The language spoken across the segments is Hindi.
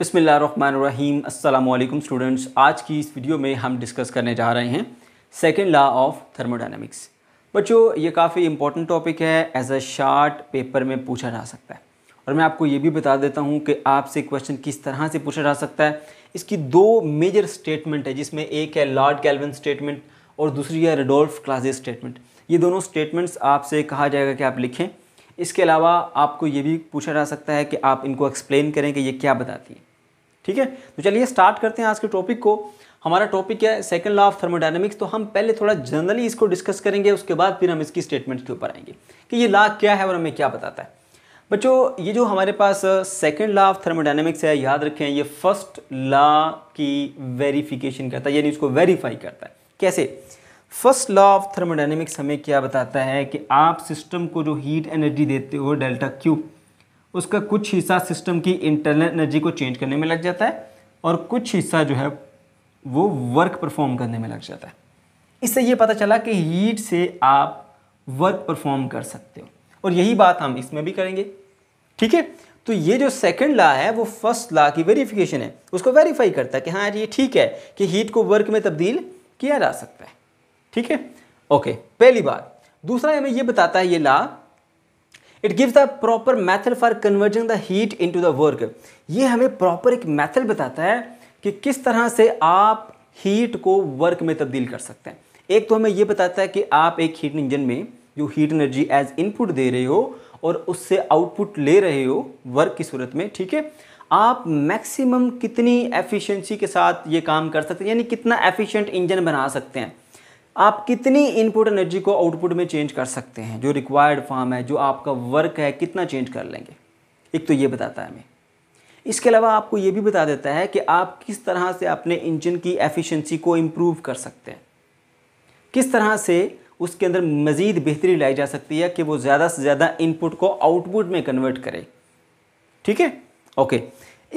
बिसमीम् अल्लाम स्टूडेंट्स आज की इस वीडियो में हम डिस्कस करने जा रहे हैं सेकेंड लॉ ऑफ थर्मोडाइनमिक्स बच्चों ये काफ़ी इंपॉर्टेंट टॉपिक है एज अ शार्ट पेपर में पूछा जा सकता है और मैं आपको ये भी बता देता हूँ कि आपसे क्वेश्चन किस तरह से पूछा जा सकता है इसकी दो मेजर स्टेटमेंट है जिसमें एक है लॉर्ड कैलविन स्टेटमेंट और दूसरी है रेडोल्फ क्लाजे स्टेटमेंट ये दोनों स्टेटमेंट्स आपसे कहा जाएगा कि आप लिखें इसके अलावा आपको ये भी पूछा जा सकता है कि आप इनको एक्सप्लेन करें कि ये क्या बताती हैं ठीक है तो चलिए स्टार्ट करते हैं आज के टॉपिक को हमारा टॉपिक है सेकंड लॉ ऑफ थर्मोडाइनमिक्स तो हम पहले थोड़ा जनरली इसको डिस्कस करेंगे उसके बाद फिर हम इसकी स्टेटमेंट के ऊपर आएंगे कि ये लॉ क्या है और हमें क्या बताता है बच्चों ये जो हमारे पास सेकेंड लॉ ऑफ थर्मोडाइनमिक्स है याद रखें ये फर्स्ट लॉ की वेरीफिकेशन करता है यानी उसको वेरीफाई करता है कैसे फर्स्ट लॉ ऑफ थर्मोडाइनमिक्स हमें क्या बताता है कि आप सिस्टम को जो हीट एनर्जी देते हो डेल्टा क्यू उसका कुछ हिस्सा सिस्टम की इंटरनल एनर्जी को चेंज करने में लग जाता है और कुछ हिस्सा जो है वो वर्क परफॉर्म करने में लग जाता है इससे ये पता चला कि हीट से आप वर्क परफॉर्म कर सकते हो और यही बात हम इसमें भी करेंगे ठीक है तो ये जो सेकंड लॉ है वो फर्स्ट लॉ की वेरिफिकेशन है उसको वेरीफाई करता है कि हाँ ये ठीक है कि हीट को वर्क में तब्दील किया जा सकता है ठीक है ओके पहली बात दूसरा हमें ये बताता है ये law it gives the proper method for converting the heat into the work ये हमें प्रॉपर एक मैथड बताता है कि किस तरह से आप हीट को वर्क में तब्दील कर सकते हैं एक तो हमें ये बताता है कि आप एक हीट इंजन में जो हीट एनर्जी एज इनपुट दे रहे हो और उससे आउटपुट ले रहे हो वर्क की सूरत में ठीक है आप मैक्सिमम कितनी एफिशिएंसी के साथ ये काम कर सकते हैं यानी कितना एफिशिएंट इंजन बना सकते हैं आप कितनी इनपुट एनर्जी को आउटपुट में चेंज कर सकते हैं जो रिक्वायर्ड फार्म है जो आपका वर्क है कितना चेंज कर लेंगे एक तो ये बताता है हमें इसके अलावा आपको ये भी बता देता है कि आप किस तरह से अपने इंजन की एफिशिएंसी को इम्प्रूव कर सकते हैं किस तरह से उसके अंदर मज़ीद बेहतरी लाई जा सकती है कि वो ज़्यादा से ज़्यादा इनपुट को आउटपुट में कन्वर्ट करे ठीक है ओके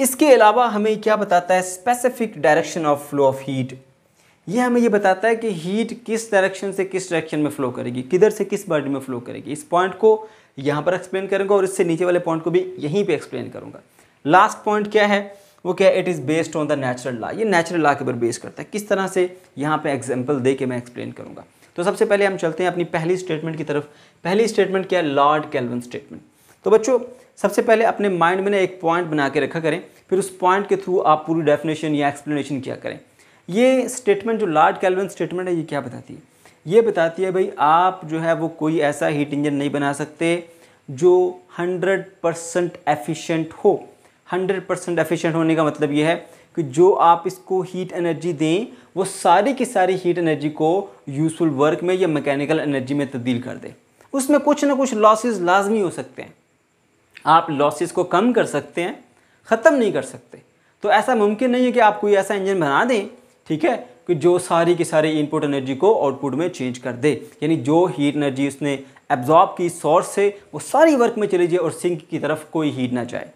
इसके अलावा हमें क्या बताता है specific direction of flow of heat ये हमें ये बताता है कि हीट किस डायरेक्शन से किस डायरेक्शन में फ्लो करेगी किधर से किस बॉडी में फ्लो करेगी इस पॉइंट को यहाँ पर एक्सप्लेन करूँगा और इससे नीचे वाले पॉइंट को भी यहीं पर एक्सप्लेन करूँगा लास्ट पॉइंट क्या है वो क्या है it is based on the natural law ये नेचुरल लॉ के ऊपर बेस करता है किस तरह से यहाँ पे एग्जाम्पल दे के मैं एक्सप्लेन करूँगा तो सबसे पहले हम चलते हैं अपनी पहली स्टेटमेंट की तरफ पहली स्टेटमेंट क्या है लॉर्ड कैलवन स्टेटमेंट तो बच्चों सबसे पहले अपने माइंड में ना एक पॉइंट बना के रखा करें फिर उस पॉइंट के थ्रू आप पूरी डेफिनेशन या एक्सप्लेनेशन किया करें ये स्टेटमेंट जो लार्ज कैलविन स्टेटमेंट है ये क्या बताती है ये बताती है भाई आप जो है वो कोई ऐसा हीट इंजन नहीं बना सकते जो 100 परसेंट एफिशेंट हो 100 परसेंट एफिशेंट होने का मतलब ये है कि जो आप इसको हीट एनर्जी दें वो सारी की सारी हीट एनर्जी को यूज़फुल वर्क में या मैकेनिकल एनर्जी में तब्दील कर दें उसमें कुछ ना कुछ लॉसेस लाजमी हो सकते हैं आप लॉसेस को कम कर सकते हैं ख़त्म नहीं कर सकते तो ऐसा मुमकिन नहीं है कि आप कोई ऐसा इंजन बना दें ठीक है कि जो सारी की सारी इनपुट एनर्जी को आउटपुट में चेंज कर दे यानी जो हीट एनर्जी उसने एब्जॉर्ब की सोर्स से वो सारी वर्क में चली जाए और सिंक की तरफ कोई हीट ना जाए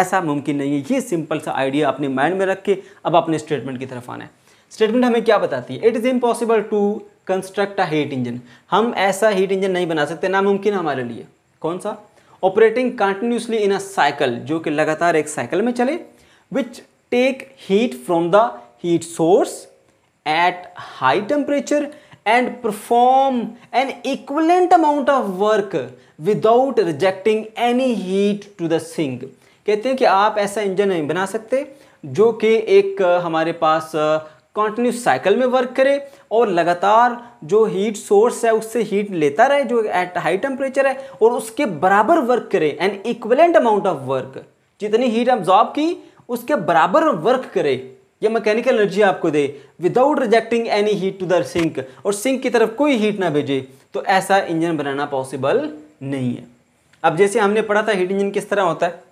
ऐसा मुमकिन नहीं है ये सिंपल सा आइडिया अपने माइंड में रख के अब अपने स्टेटमेंट की तरफ आना है स्टेटमेंट हमें क्या बताती है it is impossible to construct a heat engine हम ऐसा हीट इंजन नहीं बना सकते नामुमकिन हमारे लिए कौन सा operating continuously in a cycle जो कि लगातार एक साइकिल में चले which take heat from the heat source at high temperature and perform an equivalent amount of work without rejecting any heat to the sink कहते हैं कि आप ऐसा इंजन नहीं बना सकते जो कि एक हमारे पास कॉन्टिन्यूस साइकिल में वर्क करे और लगातार जो हीट सोर्स है उससे हीट लेता रहे जो एट हाई टेम्परेचर है और उसके बराबर वर्क करे an equivalent amount of work जितनी हीट एब्जॉर्ब की उसके बराबर वर्क करे या मैकेनिकल एनर्जी आपको दे without rejecting any heat to the sink और सिंक की तरफ कोई हीट ना भेजे तो ऐसा इंजन बनाना पॉसिबल नहीं है अब जैसे हमने पढ़ा था हीट इंजन किस तरह होता है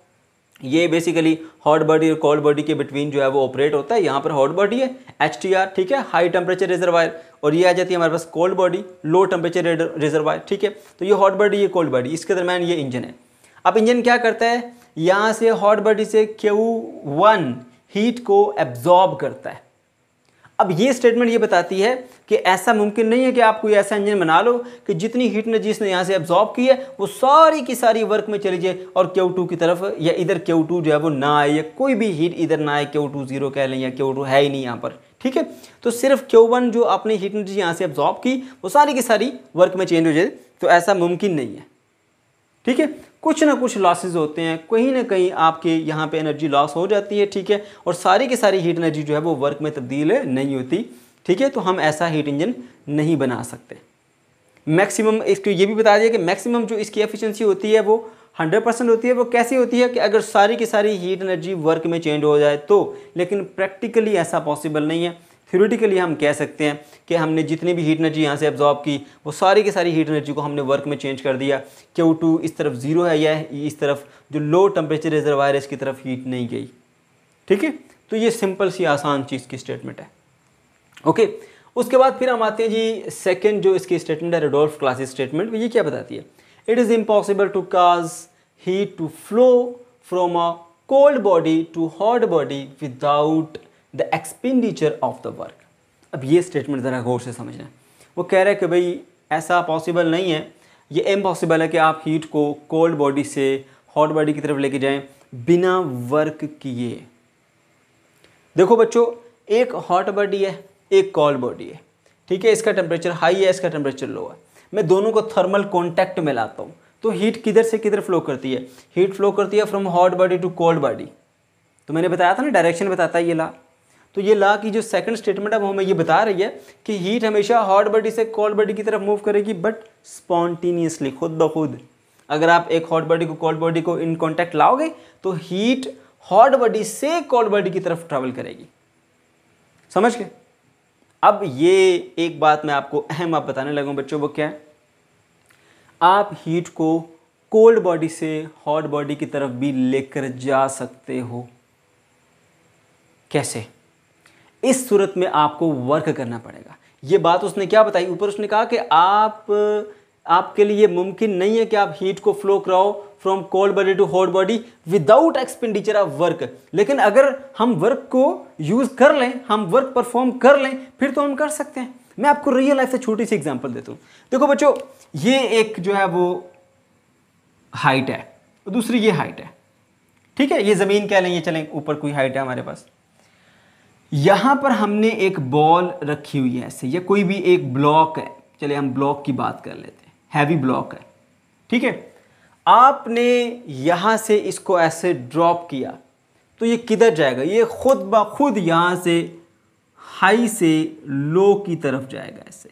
ये बेसिकली हॉट बॉडी और कोल्ड बॉडी के बिटवीन जो है वो ऑपरेट होता है यहाँ पर हॉट बॉडी है एच ठीक है हाई टेम्परेचर रिजर्वायर और ये आ जाती है हमारे पास cold body low temperature reservoir ठीक है तो ये हॉट बॉडी ये कोल्ड बॉडी इसके दरमियान ये इंजन है अब इंजन क्या करता है यहाँ से हॉट बॉडी से क्यू वन हीट को एब्जॉर्ब करता है अब ये स्टेटमेंट ये बताती है कि ऐसा मुमकिन नहीं है कि आप कोई ऐसा इंजन बना लो कि जितनी हीट ने जिसने यहाँ से एब्जॉर्ब की है वो सारी की सारी वर्क में चली जाए और Q2 की तरफ या इधर Q2 जो है वो ना आए या कोई भी हीट इधर ना आए Q2 जीरो कह लें या Q2 है ही नहीं यहाँ पर ठीक है तो सिर्फ Q1 जो आपने हीट ने जिस यहाँ से एब्जॉर्ब की वो सारी की सारी वर्क में चेंज हो जाए तो ऐसा मुमकिन नहीं है ठीक है कुछ ना कुछ लॉसेज होते हैं कहीं ना कहीं आपके यहाँ पे एनर्जी लॉस हो जाती है ठीक है और सारी की सारी हीट एनर्जी जो है वो वर्क में तब्दील नहीं होती ठीक है तो हम ऐसा हीट इंजन नहीं बना सकते मैक्सिमम इसको ये भी बता दिया कि मैक्सिमम जो इसकी एफिशिएंसी होती है वो 100 परसेंट होती है वो कैसी होती है कि अगर सारी की सारी हीट एनर्जी वर्क में चेंज हो जाए तो लेकिन प्रैक्टिकली ऐसा पॉसिबल नहीं है थ्योरेटिकली हम कह सकते हैं कि हमने जितनी भी हीट एनर्जी यहाँ से एब्जॉर्ब की वो सारी की सारी हीट एनर्जी को हमने वर्क में चेंज कर दिया वो टू इस तरफ ज़ीरो है या इस तरफ जो लो टेम्परेचर रिजर्वायर इसकी तरफ हीट नहीं गई ठीक है तो ये सिंपल सी आसान चीज़ की स्टेटमेंट है ओके उसके बाद फिर हम आते हैं जी सेकेंड जो इसकी स्टेटमेंट है रेडोल्फ क्लासिस स्टेटमेंट ये क्या बताती है it is impossible to cause heat to flow from a cold body to hot body without the expenditure of the work अब ये स्टेटमेंट ज़रा गौर से समझना वो कह रहा है कि भाई ऐसा पॉसिबल नहीं है ये इम्पॉसिबल है कि आप हीट को कोल्ड बॉडी से हॉट बॉडी की तरफ लेके जाएं बिना वर्क किए देखो बच्चों एक हॉट बॉडी है एक कोल्ड बॉडी है ठीक है इसका टेम्परेचर हाई है इसका टेम्परेचर लो है मैं दोनों को थर्मल कॉन्टैक्ट में लाता हूँ तो हीट किधर से किधर फ्लो करती है हीट फ्लो करती है from hot body to cold body तो मैंने बताया था ना डायरेक्शन बताता है ये ला तो ये ला की जो सेकंड स्टेटमेंट है वो हमें ये बता रही है कि हीट हमेशा हॉट बॉडी से कोल्ड बॉडी की तरफ मूव करेगी बट स्पॉन्टीन्यूसली खुद ब खुद अगर आप एक हॉट बॉडी को कोल्ड बॉडी को इन कॉन्टैक्ट लाओगे तो हीट हॉट बॉडी से कोल्ड बॉडी की तरफ ट्रेवल करेगी समझ के अब ये एक बात मैं आपको अहम आप बताने लगा बच्चों वो क्या है आप हीट को कोल्ड बॉडी से हॉट बॉडी की तरफ भी लेकर जा सकते हो कैसे इस सूरत में आपको वर्क करना पड़ेगा ये बात उसने क्या बताई ऊपर उसने कहा कि आप आपके लिए मुमकिन नहीं है कि आप हीट को फ्लो कराओ from cold body to hot body without expenditure of work लेकिन अगर हम वर्क को यूज़ कर लें हम वर्क परफॉर्म कर लें फिर तो हम कर सकते हैं मैं आपको रियल लाइफ से छोटी सी एग्जांपल देता हूँ देखो बच्चों ये एक जो है वो हाइट है दूसरी ये हाइट है ठीक है ये ज़मीन कह लें ये चलें ऊपर कोई हाइट है हमारे पास यहाँ पर हमने एक बॉल रखी हुई है ऐसे या कोई भी एक ब्लॉक है चले हम ब्लॉक की बात कर लेते हैं हैवी ब्लॉक है ठीक है आपने यहाँ से इसको ऐसे ड्रॉप किया तो ये किधर जाएगा ये खुद ब खुद यहाँ से हाई से लो की तरफ जाएगा ऐसे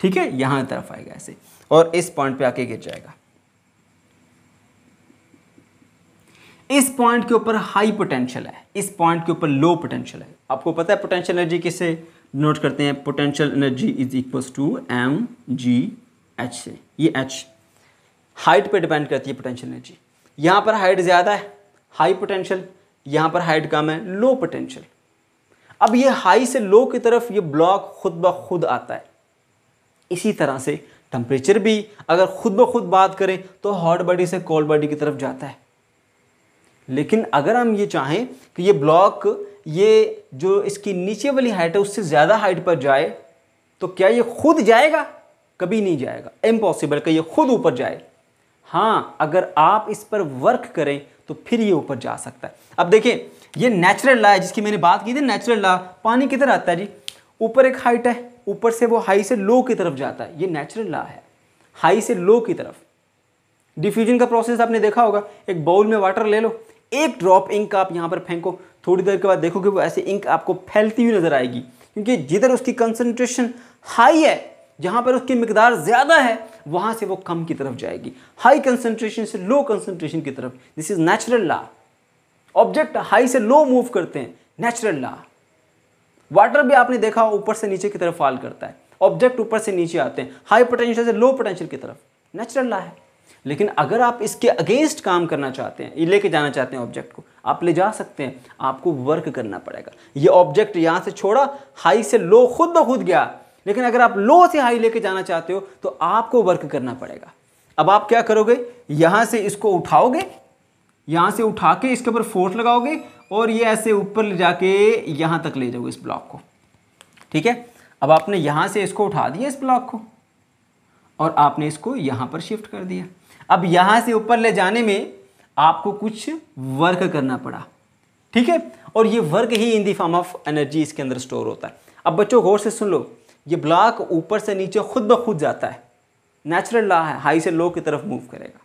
ठीक है यहाँ तरफ आएगा ऐसे और इस पॉइंट पे आके गिर जाएगा इस पॉइंट के ऊपर हाई पोटेंशियल है इस पॉइंट के ऊपर लो पोटेंशियल है आपको पता है पोटेंशियल एनर्जी किसे नोट करते हैं potential energy is equals to M G H से ये एच हाइट पे डिपेंड करती है पोटेंशियल एनर्जी यहाँ पर हाइट ज़्यादा है हाई पोटेंशियल यहाँ पर हाइट कम है लो पोटेंशियल अब ये हाई से लो की तरफ ये ब्लॉक खुद ब खुद आता है इसी तरह से टम्परेचर भी अगर खुद ब खुद बात करें तो हॉट बॉडी से कोल्ड बॉडी की तरफ जाता है लेकिन अगर हम ये चाहें कि ये ब्लॉक ये जो इसकी नीचे वाली हाइट है उससे ज़्यादा हाइट पर जाए तो क्या ये खुद जाएगा कभी नहीं जाएगा इम्पॉसिबल कि ये खुद ऊपर जाए हाँ अगर आप इस पर वर्क करें तो फिर ये ऊपर जा सकता है अब देखिए ये नेचुरल लॉ है जिसकी मैंने बात की थी नेचुरल लॉ पानी किधर आता है जी ऊपर एक हाइट है ऊपर से वो हाई से लो की तरफ जाता है ये नेचुरल लॉ है हाई से लो की तरफ डिफ्यूजन का प्रोसेस आपने देखा होगा एक बाउल में वाटर ले लो एक ड्रॉप इंक आप यहाँ पर फेंको थोड़ी देर के बाद देखोगे वो ऐसे इंक आपको फैलती हुई नज़र आएगी क्योंकि जिधर उसकी कंसनट्रेशन हाई है जहाँ पर उसकी मकदार ज़्यादा है वहाँ से वो कम की तरफ जाएगी हाई कंसनट्रेशन से लो कंसनट्रेशन की तरफ this is natural law object high से लो मूव करते हैं नेचुरल ला वाटर भी आपने देखा ऊपर से नीचे की तरफ फॉल करता है ऑब्जेक्ट ऊपर से नीचे आते हैं हाई पोटेंशियल से लो पोटेंशियल की तरफ नेचुरल ला है लेकिन अगर आप इसके अगेंस्ट काम करना चाहते हैं लेके जाना चाहते हैं ऑब्जेक्ट को आप ले जा सकते हैं आपको वर्क करना पड़ेगा ये ऑब्जेक्ट यहाँ से छोड़ा हाई से लो खुद ब खुद गया लेकिन अगर आप लो से हाई लेके जाना चाहते हो तो आपको वर्क करना पड़ेगा अब आप क्या करोगे यहाँ से इसको उठाओगे यहाँ से उठा के इसके ऊपर फोर्स लगाओगे और ये ऐसे ऊपर ले जाके यहाँ तक ले जाओगे इस ब्लॉक को ठीक है अब आपने यहाँ से इसको उठा दिया इस ब्लॉक को और आपने इसको यहाँ पर शिफ्ट कर दिया अब यहाँ से ऊपर ले जाने में आपको कुछ वर्क करना पड़ा ठीक है और ये वर्क ही in the form of energy इसके अंदर स्टोर होता है अब बच्चों गौर से सुन लो ये ब्लॉक ऊपर से नीचे खुद ब खुद जाता है नेचुरल लॉ है हाई से लो की तरफ मूव करेगा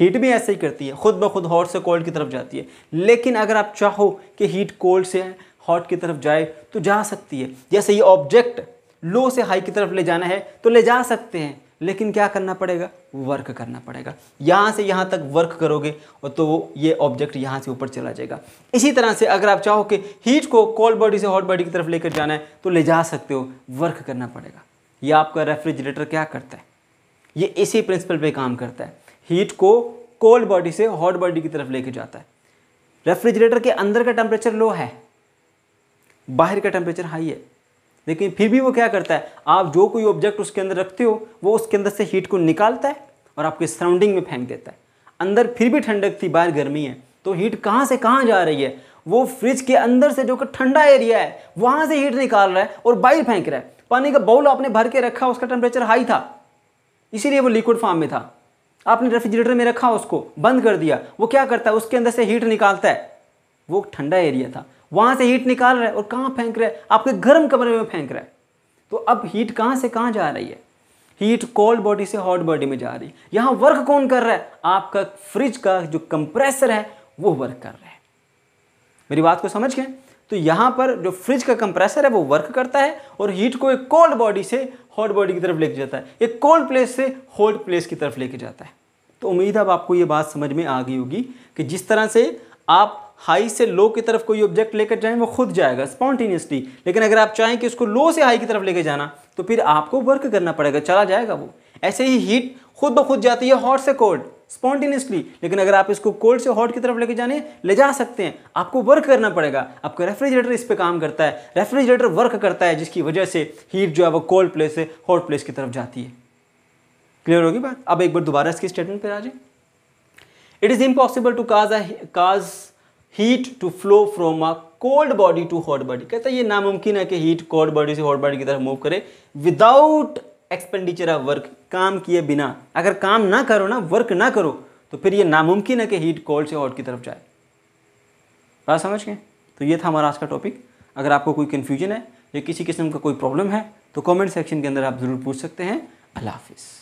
हीट भी ऐसे ही करती है खुद ब खुद हॉट से कोल्ड की तरफ जाती है लेकिन अगर आप चाहो कि हीट कोल्ड से हॉट की तरफ जाए तो जा सकती है जैसे ये ऑब्जेक्ट लो से हाई की तरफ ले जाना है तो ले जा सकते हैं लेकिन क्या करना पड़ेगा वर्क करना पड़ेगा यहाँ से यहाँ तक वर्क करोगे और तो ये ऑब्जेक्ट यहाँ से ऊपर चला जाएगा इसी तरह से अगर आप चाहो कि हीट को कोल्ड बॉडी से हॉट बॉडी की तरफ लेकर जाना है तो ले जा सकते हो वर्क करना पड़ेगा यह आपका रेफ्रिजरेटर क्या करता है ये इसी प्रिंसिपल पर काम करता है हीट को कोल्ड बॉडी से हॉट बॉडी की तरफ लेके जाता है रेफ्रिजरेटर के अंदर का टेम्परेचर लो है बाहर का टेम्परेचर हाई है लेकिन फिर भी वो क्या करता है आप जो कोई ऑब्जेक्ट उसके अंदर रखते हो वो उसके अंदर से हीट को निकालता है और आपके सराउंडिंग में फेंक देता है अंदर फिर भी ठंडक थी बाहर गर्मी है तो हीट कहाँ से कहाँ जा रही है वो फ्रिज के अंदर से जो कि ठंडा एरिया है वहाँ से हीट निकाल रहा है और बाहर फेंक रहा है पानी का बाउल आपने भर के रखा उसका टेम्परेचर हाई था इसीलिए वो लिक्विड फॉर्म में था आपने रेफ्रिजरेटर में रखा उसको बंद कर दिया वो क्या करता है उसके अंदर से हीट निकालता है वो ठंडा एरिया था वहाँ से हीट निकाल रहा है और कहाँ फेंक रहा है आपके गर्म कमरे में फेंक रहा है तो अब हीट कहाँ से कहाँ जा रही है हीट कोल्ड बॉडी से हॉट बॉडी में जा रही है यहाँ वर्क कौन कर रहा है आपका फ्रिज का जो कंप्रेसर है वो वर्क कर रहा है मेरी बात को समझ गए तो यहाँ पर जो फ्रिज का कंप्रेसर है वो वर्क करता है और हीट को एक कोल्ड बॉडी से हॉट बॉडी की तरफ लेके जाता है एक कोल्ड प्लेस से हॉट प्लेस की तरफ लेके जाता है तो उम्मीद अब आपको ये बात समझ में आ गई होगी कि जिस तरह से आप हाई से लो की तरफ कोई ऑब्जेक्ट लेकर जाएं वो खुद जाएगा स्पॉन्टेनियसली लेकिन अगर आप चाहें कि उसको लो से हाई की तरफ लेके जाना तो फिर आपको वर्क करना पड़ेगा चला जाएगा वो ऐसे ही हीट खुद ब खुद जाती है हॉट से कोल्ड स्पॉन्टेनियसली लेकिन अगर आप इसको कोल्ड से हॉट की तरफ लेके जाने ले जा सकते हैं आपको वर्क करना पड़ेगा आपका रेफ्रिजरेटर इस पर काम करता है रेफ्रिजरेटर वर्क करता है जिसकी वजह से हीट जो है वो कोल्ड प्लेस से हॉट प्लेस की तरफ जाती है क्लियर होगी बात अब एक बार दोबारा इसके स्टेटमेंट पर आ जाए it is impossible to cause cause heat to flow from a cold body to hot body कहता है ये नामुमकिन है कि हीट कोल्ड बॉडी से हॉट बॉडी की तरफ मूव करे विदाउट एक्सपेंडिचर ऑफ वर्क काम किए बिना अगर काम ना करो ना वर्क ना करो तो फिर ये नामुमकिन है कि हीट कोल्ड से हॉट की तरफ जाए बात समझ गए तो ये था हमारा आज का टॉपिक अगर आपको कोई कन्फ्यूजन है या किसी किस्म का कोई प्रॉब्लम है तो कॉमेंट सेक्शन के अंदर आप ज़रूर पूछ सकते हैं अल्लाह हाफिज़